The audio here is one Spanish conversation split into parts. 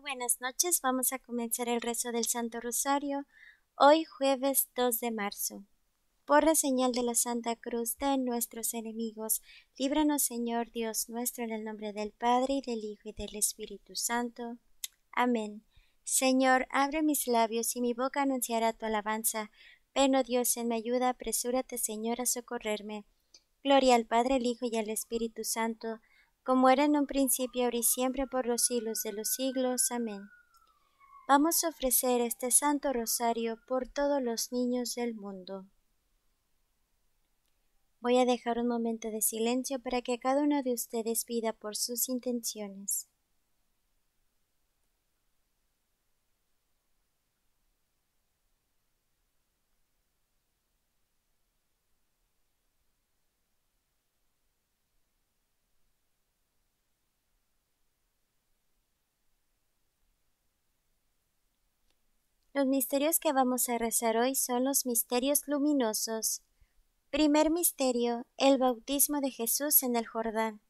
buenas noches, vamos a comenzar el rezo del Santo Rosario hoy jueves 2 de marzo. Por la señal de la Santa Cruz de nuestros enemigos, líbranos Señor Dios nuestro en el nombre del Padre y del Hijo y del Espíritu Santo. Amén. Señor, abre mis labios y mi boca anunciará tu alabanza. Ven, oh Dios, en mi ayuda, apresúrate, Señor, a socorrerme. Gloria al Padre, al Hijo y al Espíritu Santo como era en un principio, ahora y siempre, por los siglos de los siglos. Amén. Vamos a ofrecer este Santo Rosario por todos los niños del mundo. Voy a dejar un momento de silencio para que cada uno de ustedes pida por sus intenciones. Los misterios que vamos a rezar hoy son los misterios luminosos. Primer misterio, el bautismo de Jesús en el Jordán.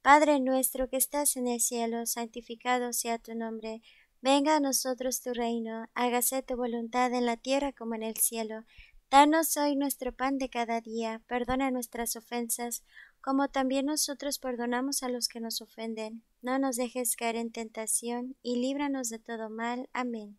Padre nuestro que estás en el cielo, santificado sea tu nombre. Venga a nosotros tu reino, hágase tu voluntad en la tierra como en el cielo. Danos hoy nuestro pan de cada día, perdona nuestras ofensas, como también nosotros perdonamos a los que nos ofenden. No nos dejes caer en tentación, y líbranos de todo mal. Amén.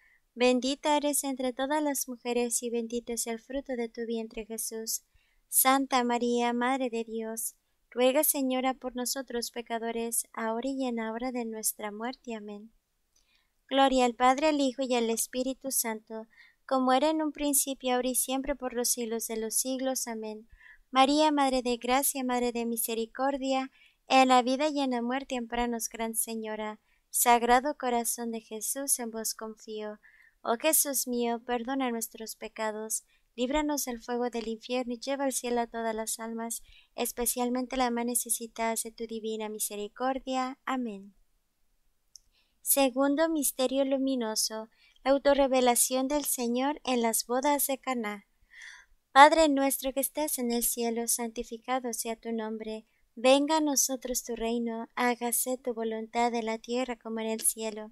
Bendita eres entre todas las mujeres y bendito es el fruto de tu vientre Jesús. Santa María, Madre de Dios, ruega Señora por nosotros pecadores, ahora y en la hora de nuestra muerte. Amén. Gloria al Padre, al Hijo y al Espíritu Santo, como era en un principio, ahora y siempre, por los siglos de los siglos. Amén. María, Madre de Gracia, Madre de Misericordia, en la vida y en la muerte, tempranos, Gran Señora. Sagrado Corazón de Jesús, en vos confío. Oh Jesús mío, perdona nuestros pecados, líbranos del fuego del infierno y lleva al cielo a todas las almas, especialmente las más necesitadas de tu divina misericordia. Amén. Segundo misterio luminoso, la autorrevelación del Señor en las bodas de Caná. Padre nuestro que estás en el cielo, santificado sea tu nombre. Venga a nosotros tu reino, hágase tu voluntad en la tierra como en el cielo.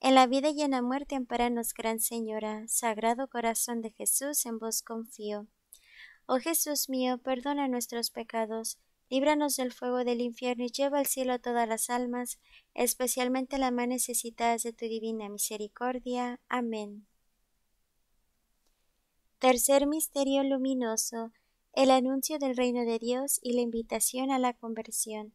en la vida y en la muerte, amparanos, Gran Señora, Sagrado Corazón de Jesús, en vos confío. Oh Jesús mío, perdona nuestros pecados, líbranos del fuego del infierno y lleva al cielo a todas las almas, especialmente las más necesitadas de tu divina misericordia. Amén. Tercer misterio luminoso, el anuncio del reino de Dios y la invitación a la conversión.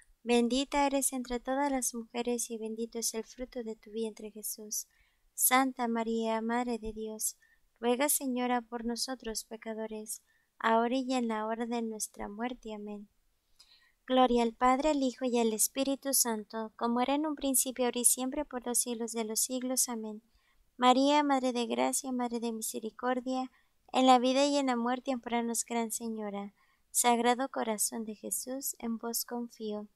Bendita eres entre todas las mujeres y bendito es el fruto de tu vientre Jesús. Santa María, Madre de Dios, ruega Señora por nosotros pecadores, ahora y en la hora de nuestra muerte. Amén. Gloria al Padre, al Hijo y al Espíritu Santo, como era en un principio, ahora y siempre, por los siglos de los siglos. Amén. María, Madre de Gracia, Madre de Misericordia, en la vida y en la muerte, amparanos, Gran Señora. Sagrado Corazón de Jesús, en vos confío.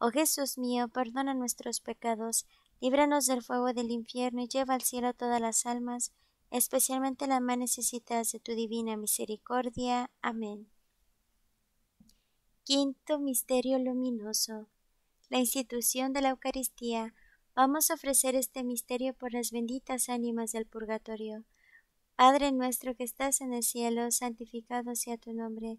Oh Jesús mío, perdona nuestros pecados, líbranos del fuego del infierno y lleva al cielo todas las almas, especialmente las más necesitadas de tu divina misericordia. Amén. Quinto Misterio Luminoso. La institución de la Eucaristía. Vamos a ofrecer este misterio por las benditas ánimas del purgatorio. Padre nuestro que estás en el cielo, santificado sea tu nombre.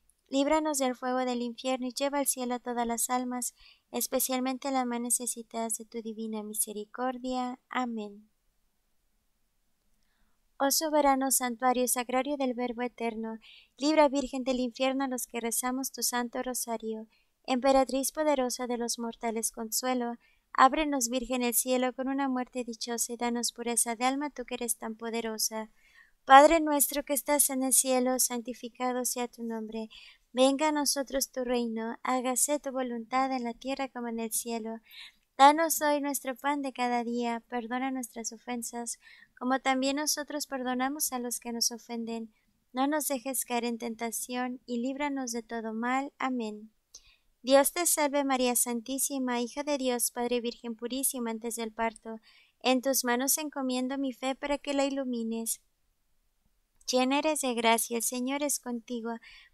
líbranos del fuego del infierno y lleva al cielo a todas las almas, especialmente a las más necesitadas de tu divina misericordia. Amén. Oh soberano santuario sagrario del Verbo Eterno, libra Virgen del infierno a los que rezamos tu santo rosario, emperatriz poderosa de los mortales consuelo, ábrenos Virgen el cielo con una muerte dichosa y danos pureza de alma tú que eres tan poderosa. Padre nuestro que estás en el cielo, santificado sea tu nombre. Venga a nosotros tu reino, hágase tu voluntad en la tierra como en el cielo. Danos hoy nuestro pan de cada día, perdona nuestras ofensas, como también nosotros perdonamos a los que nos ofenden. No nos dejes caer en tentación, y líbranos de todo mal. Amén. Dios te salve María Santísima, hija de Dios, Padre Virgen purísima antes del parto. En tus manos encomiendo mi fe para que la ilumines. Llena eres de gracia, el Señor es contigo.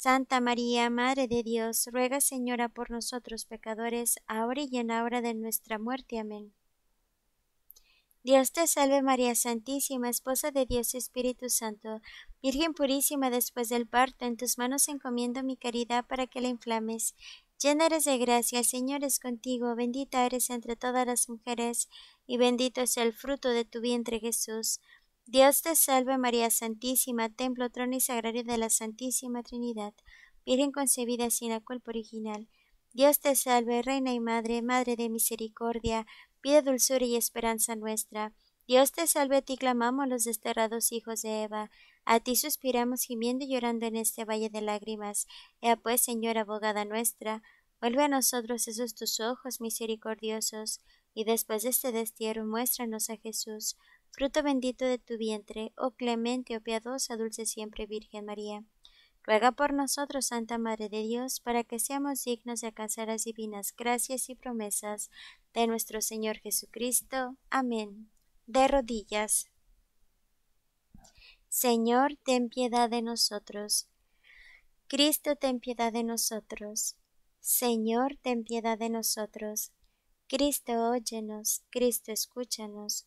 Santa María, Madre de Dios, ruega Señora por nosotros pecadores, ahora y en la hora de nuestra muerte. Amén. Dios te salve María Santísima, Esposa de Dios Espíritu Santo, Virgen purísima después del parto, en tus manos encomiendo mi caridad para que la inflames. Llena eres de gracia, el Señor es contigo, bendita eres entre todas las mujeres, y bendito es el fruto de tu vientre Jesús. Dios te salve María Santísima, templo, trono y sagrario de la Santísima Trinidad, Virgen concebida sin la culpa original. Dios te salve, Reina y Madre, Madre de misericordia, Pide dulzura y esperanza nuestra. Dios te salve, a ti clamamos los desterrados hijos de Eva, a ti suspiramos gimiendo y llorando en este valle de lágrimas. Ea pues, Señora abogada nuestra, vuelve a nosotros esos tus ojos misericordiosos, y después de este destierro muéstranos a Jesús, fruto bendito de tu vientre, oh clemente, oh piadosa, dulce siempre Virgen María. Ruega por nosotros, Santa Madre de Dios, para que seamos dignos de alcanzar las divinas gracias y promesas de nuestro Señor Jesucristo. Amén. De rodillas. Señor, ten piedad de nosotros. Cristo, ten piedad de nosotros. Señor, ten piedad de nosotros. Cristo, óyenos. Cristo, escúchanos.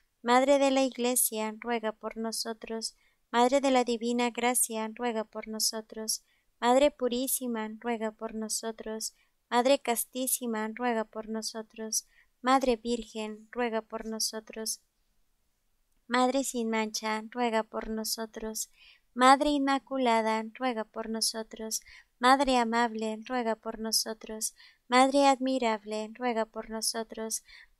Madre de la Iglesia, ruega por nosotros. Madre de la Divina Gracia, ruega por nosotros. Madre Purísima, ruega por nosotros. Madre Castísima, ruega por nosotros. Madre Virgen, ruega por nosotros. Madre sin mancha, ruega por nosotros. Madre Inmaculada, ruega por nosotros. Madre amable, ruega por nosotros. Madre admirable, ruega por nosotros.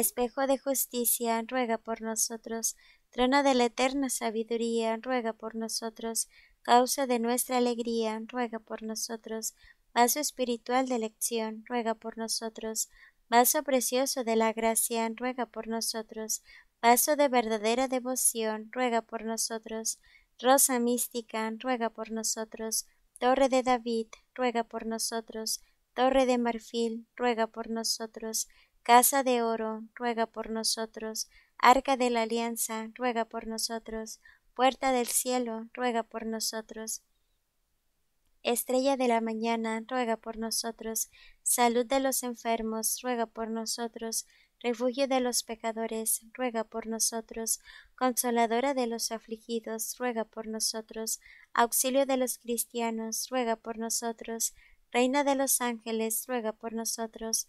Espejo de justicia, ruega por nosotros. Trono de la eterna sabiduría, ruega por nosotros. Causa de nuestra alegría, ruega por nosotros. Vaso espiritual de elección, ruega por nosotros. Vaso precioso de la gracia, ruega por nosotros. Vaso de verdadera devoción, ruega por nosotros. Rosa mística, ruega por nosotros. Torre de David, ruega por nosotros. Torre de marfil, ruega por nosotros. Casa de oro, ruega por nosotros. Arca de la alianza, ruega por nosotros. Puerta del cielo, ruega por nosotros. Estrella de la mañana, ruega por nosotros. Salud de los enfermos, ruega por nosotros. Refugio de los pecadores, ruega por nosotros. Consoladora de los afligidos, ruega por nosotros. Auxilio de los cristianos, ruega por nosotros. Reina de los ángeles, ruega por nosotros.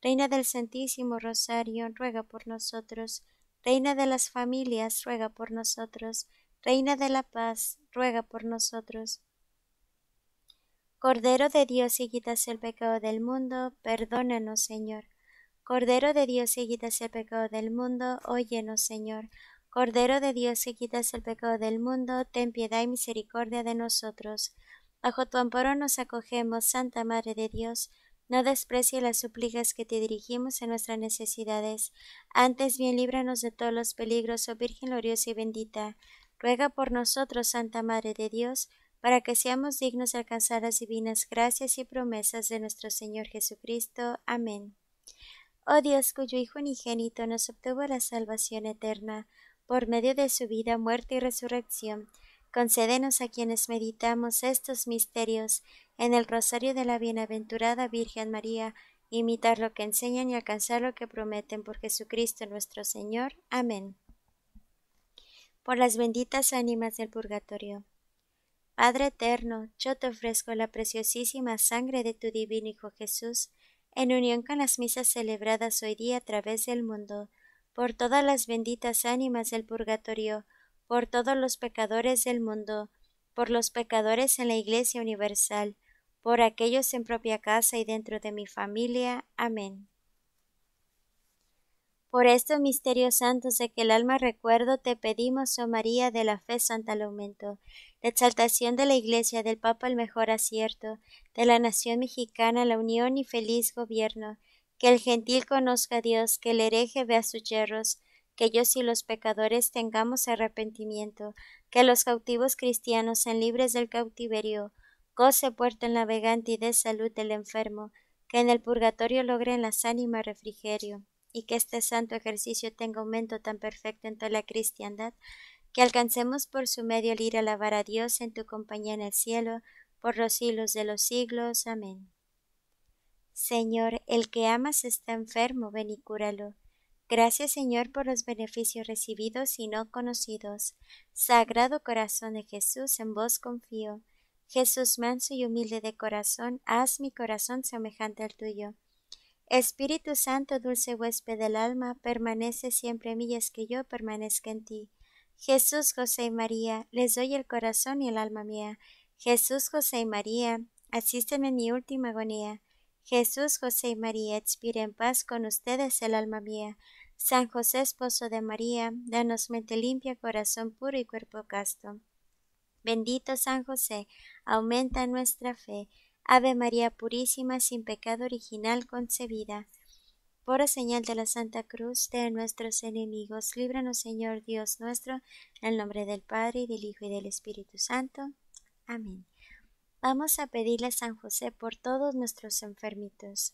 Reina del Santísimo Rosario, ruega por nosotros. Reina de las familias, ruega por nosotros. Reina de la paz, ruega por nosotros. Cordero de Dios y quitas el pecado del mundo, perdónanos, Señor. Cordero de Dios y quitas el pecado del mundo, óyenos, Señor. Cordero de Dios si quitas el pecado del mundo, ten piedad y misericordia de nosotros. Bajo tu amparo nos acogemos, Santa Madre de Dios, no desprecie las súplicas que te dirigimos en nuestras necesidades, antes bien líbranos de todos los peligros, oh Virgen gloriosa y bendita. Ruega por nosotros, Santa Madre de Dios, para que seamos dignos de alcanzar las divinas gracias y promesas de nuestro Señor Jesucristo. Amén. Oh Dios, cuyo Hijo unigénito nos obtuvo la salvación eterna, por medio de su vida, muerte y resurrección, concédenos a quienes meditamos estos misterios en el Rosario de la Bienaventurada Virgen María, imitar lo que enseñan y alcanzar lo que prometen por Jesucristo nuestro Señor. Amén. Por las benditas ánimas del purgatorio. Padre eterno, yo te ofrezco la preciosísima sangre de tu divino Hijo Jesús, en unión con las misas celebradas hoy día a través del mundo, por todas las benditas ánimas del purgatorio, por todos los pecadores del mundo, por los pecadores en la Iglesia Universal, por aquellos en propia casa y dentro de mi familia. Amén. Por estos misterios santos de que el alma recuerdo, te pedimos, oh María, de la fe santa al aumento, la exaltación de la Iglesia, del Papa el mejor acierto, de la nación mexicana la unión y feliz gobierno, que el gentil conozca a Dios, que el hereje vea sus yerros, que yo y los pecadores tengamos arrepentimiento, que los cautivos cristianos sean libres del cautiverio, Goce puerto el navegante y dé salud el enfermo, que en el purgatorio logren las ánimas refrigerio, y que este santo ejercicio tenga aumento tan perfecto en toda la cristiandad, que alcancemos por su medio el ir a alabar a Dios en tu compañía en el cielo, por los siglos de los siglos. Amén. Señor, el que amas está enfermo, ven y cúralo. Gracias, Señor, por los beneficios recibidos y no conocidos. Sagrado corazón de Jesús, en vos confío. Jesús manso y humilde de corazón, haz mi corazón semejante al tuyo. Espíritu Santo, dulce huésped del alma, permanece siempre en mí y es que yo permanezca en ti. Jesús, José y María, les doy el corazón y el alma mía. Jesús, José y María, asísteme en mi última agonía. Jesús, José y María, expire en paz con ustedes el alma mía. San José, esposo de María, danos mente limpia, corazón puro y cuerpo casto. Bendito San José, aumenta nuestra fe. Ave María Purísima, sin pecado original concebida. Por señal de la Santa Cruz de nuestros enemigos, líbranos, Señor Dios nuestro, en el nombre del Padre, y del Hijo, y del Espíritu Santo. Amén. Vamos a pedirle a San José por todos nuestros enfermitos.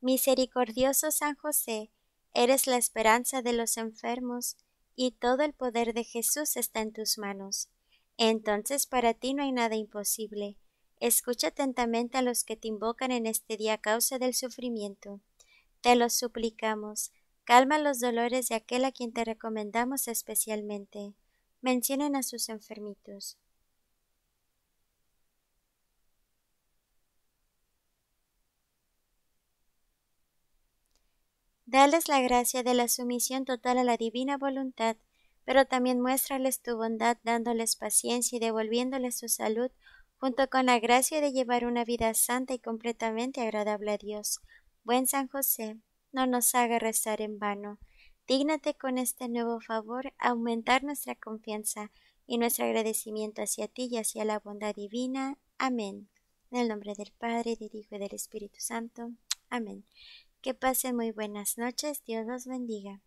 Misericordioso San José, eres la esperanza de los enfermos y todo el poder de Jesús está en tus manos. Entonces para ti no hay nada imposible. Escucha atentamente a los que te invocan en este día a causa del sufrimiento. Te los suplicamos. Calma los dolores de aquel a quien te recomendamos especialmente. Mencionen a sus enfermitos. Dales la gracia de la sumisión total a la divina voluntad, pero también muéstrales tu bondad dándoles paciencia y devolviéndoles su salud, junto con la gracia de llevar una vida santa y completamente agradable a Dios. Buen San José, no nos haga rezar en vano. Dígnate con este nuevo favor aumentar nuestra confianza y nuestro agradecimiento hacia ti y hacia la bondad divina. Amén. En el nombre del Padre, del Hijo y del Espíritu Santo. Amén. Que pasen muy buenas noches. Dios los bendiga.